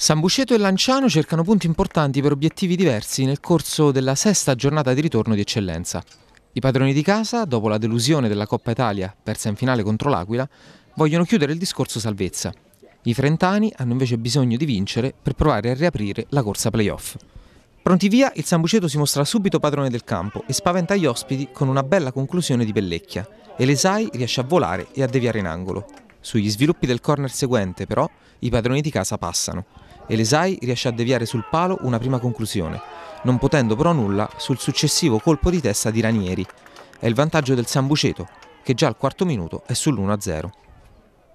Sambuceto e Lanciano cercano punti importanti per obiettivi diversi nel corso della sesta giornata di ritorno di eccellenza. I padroni di casa, dopo la delusione della Coppa Italia persa in finale contro l'Aquila, vogliono chiudere il discorso salvezza. I frentani hanno invece bisogno di vincere per provare a riaprire la corsa playoff. Pronti via, il Sambuceto si mostra subito padrone del campo e spaventa gli ospiti con una bella conclusione di Pellecchia e l'Esai riesce a volare e a deviare in angolo. Sugli sviluppi del corner seguente, però, i padroni di casa passano e Elesai riesce a deviare sul palo una prima conclusione, non potendo però nulla sul successivo colpo di testa di Ranieri. È il vantaggio del Sambuceto, che già al quarto minuto è sull'1-0.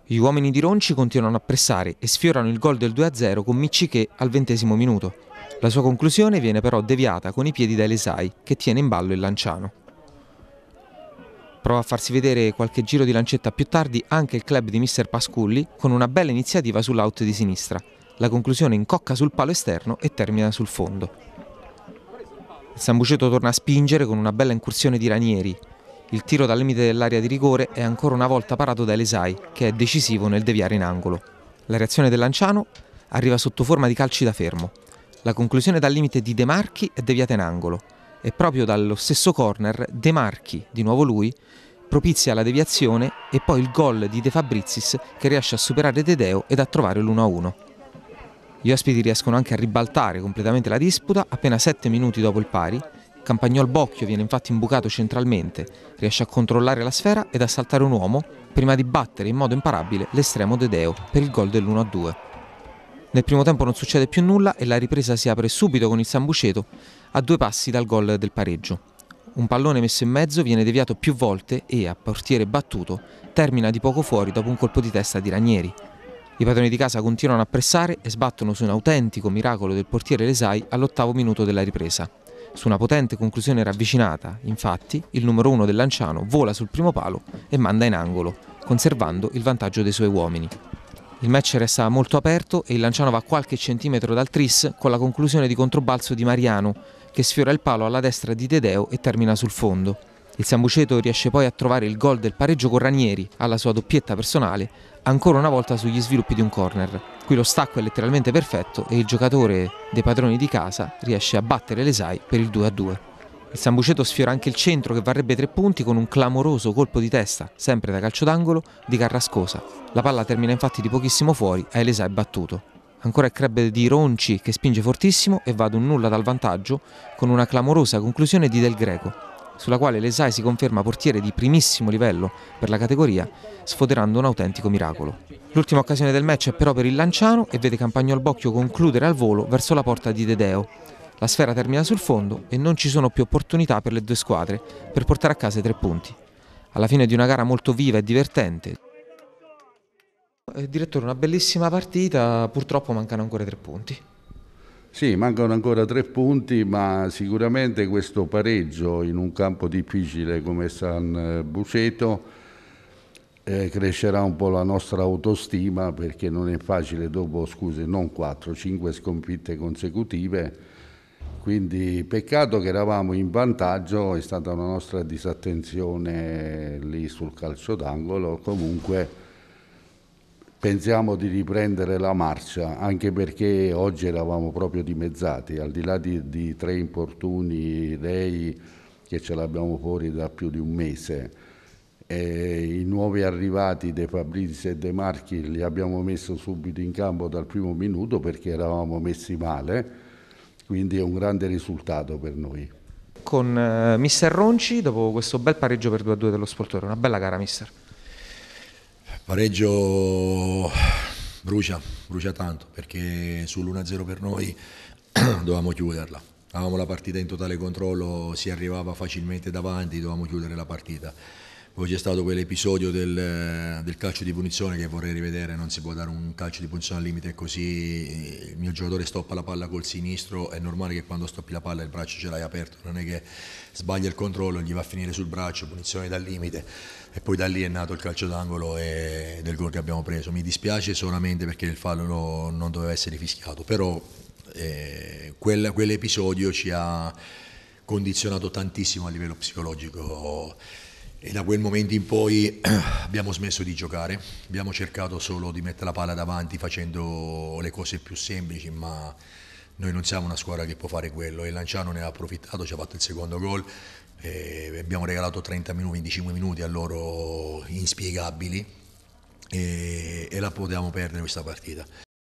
Gli uomini di Ronci continuano a pressare e sfiorano il gol del 2-0 con Micciché al ventesimo minuto. La sua conclusione viene però deviata con i piedi da Elesai, che tiene in ballo il Lanciano. Prova a farsi vedere qualche giro di lancetta più tardi anche il club di Mr. Pasculli con una bella iniziativa sull'out di sinistra. La conclusione incocca sul palo esterno e termina sul fondo. Il Sambuceto torna a spingere con una bella incursione di Ranieri. Il tiro dal limite dell'area di rigore è ancora una volta parato da Elesai, che è decisivo nel deviare in angolo. La reazione del Lanciano arriva sotto forma di calci da fermo. La conclusione dal limite di De Marchi è deviata in angolo e proprio dallo stesso corner De Marchi, di nuovo lui, propizia la deviazione e poi il gol di De Fabrizis che riesce a superare Dedeo ed a trovare l'1-1. Gli ospiti riescono anche a ribaltare completamente la disputa appena 7 minuti dopo il pari. Campagnol Bocchio viene infatti imbucato centralmente, riesce a controllare la sfera ed a saltare un uomo prima di battere in modo imparabile l'estremo Dedeo per il gol dell'1-2. Nel primo tempo non succede più nulla e la ripresa si apre subito con il Sambuceto a due passi dal gol del pareggio. Un pallone messo in mezzo viene deviato più volte e, a portiere battuto, termina di poco fuori dopo un colpo di testa di Ranieri, i padroni di casa continuano a pressare e sbattono su un autentico miracolo del portiere Lesai all'ottavo minuto della ripresa. Su una potente conclusione ravvicinata, infatti, il numero uno del Lanciano vola sul primo palo e manda in angolo, conservando il vantaggio dei suoi uomini. Il match resta molto aperto e il Lanciano va qualche centimetro dal tris con la conclusione di controbalzo di Mariano, che sfiora il palo alla destra di Tedeo e termina sul fondo. Il Sambuceto riesce poi a trovare il gol del pareggio con Ranieri alla sua doppietta personale, ancora una volta sugli sviluppi di un corner. Qui lo stacco è letteralmente perfetto e il giocatore dei padroni di casa riesce a battere l'Esai per il 2-2. Il Sambuceto sfiora anche il centro che varrebbe tre punti con un clamoroso colpo di testa, sempre da calcio d'angolo, di Carrascosa. La palla termina infatti di pochissimo fuori e l'Esai battuto. Ancora il club di Ronci che spinge fortissimo e va ad un nulla dal vantaggio con una clamorosa conclusione di Del Greco, sulla quale Lesai si conferma portiere di primissimo livello per la categoria, sfoderando un autentico miracolo. L'ultima occasione del match è però per il Lanciano e vede Campagnol Bocchio concludere al volo verso la porta di Dedeo. La sfera termina sul fondo e non ci sono più opportunità per le due squadre per portare a casa i tre punti. Alla fine di una gara molto viva e divertente. Eh, direttore, una bellissima partita, purtroppo mancano ancora tre punti. Sì, mancano ancora tre punti, ma sicuramente questo pareggio in un campo difficile come San Buceto eh, crescerà un po' la nostra autostima perché non è facile dopo, scuse, non 4, 5 sconfitte consecutive. Quindi peccato che eravamo in vantaggio, è stata una nostra disattenzione lì sul calcio d'angolo, comunque pensiamo di riprendere la marcia, anche perché oggi eravamo proprio dimezzati, al di là di, di tre importuni lei che ce l'abbiamo fuori da più di un mese, e i nuovi arrivati De Fabrizio e De Marchi li abbiamo messi subito in campo dal primo minuto perché eravamo messi male, quindi è un grande risultato per noi. Con eh, Mister Ronci, dopo questo bel pareggio per 2-2 dello Sportore, una bella gara Mister. Pareggio brucia, brucia tanto perché sull'1-0 per noi dovevamo chiuderla. Avevamo la partita in totale controllo, si arrivava facilmente davanti, dovevamo chiudere la partita poi c'è stato quell'episodio del, eh, del, calcio di punizione che vorrei rivedere, non si può dare un calcio di punizione al limite così, il mio giocatore stoppa la palla col sinistro, è normale che quando stoppi la palla il braccio ce l'hai aperto, non è che sbaglia il controllo, gli va a finire sul braccio, punizione dal limite e poi da lì è nato il calcio d'angolo e del gol che abbiamo preso. Mi dispiace solamente perché il fallo non doveva essere fischiato, però eh, quella, quell'episodio ci ha condizionato tantissimo a livello psicologico e da quel momento in poi abbiamo smesso di giocare, abbiamo cercato solo di mettere la palla davanti facendo le cose più semplici, ma noi non siamo una squadra che può fare quello e Lanciano ne ha approfittato, ci ha fatto il secondo gol, abbiamo regalato 30 minuti, 25 minuti a loro inspiegabili e, e la potevamo perdere questa partita.